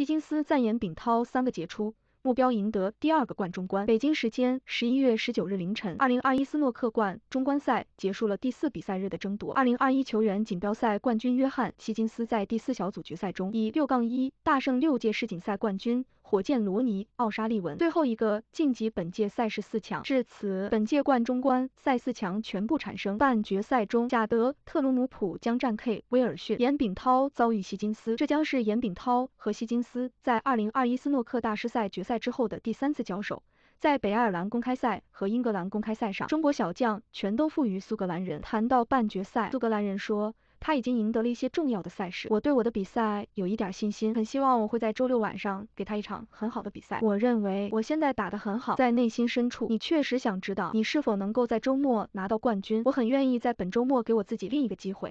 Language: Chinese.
希金斯赞言炳涛三个杰出，目标赢得第二个冠中冠。北京时间十一月十九日凌晨，二零二一斯诺克冠中冠赛结束了第四比赛日的争夺。二零二一球员锦标赛冠军约翰希金斯在第四小组决赛中以六杠一大胜六届世锦赛冠军。火箭罗尼·奥沙利文最后一个晋级本届赛事四强，至此本届冠中冠赛四强全部产生。半决赛中，贾德·特鲁姆普将战 K· 威尔逊，颜丙涛遭遇希金斯，这将是颜丙涛和希金斯在2021斯诺克大师赛决赛之后的第三次交手。在北爱尔兰公开赛和英格兰公开赛上，中国小将全都负于苏格兰人。谈到半决赛，苏格兰人说。他已经赢得了一些重要的赛事，我对我的比赛有一点信心，很希望我会在周六晚上给他一场很好的比赛。我认为我现在打得很好，在内心深处，你确实想知道你是否能够在周末拿到冠军。我很愿意在本周末给我自己另一个机会。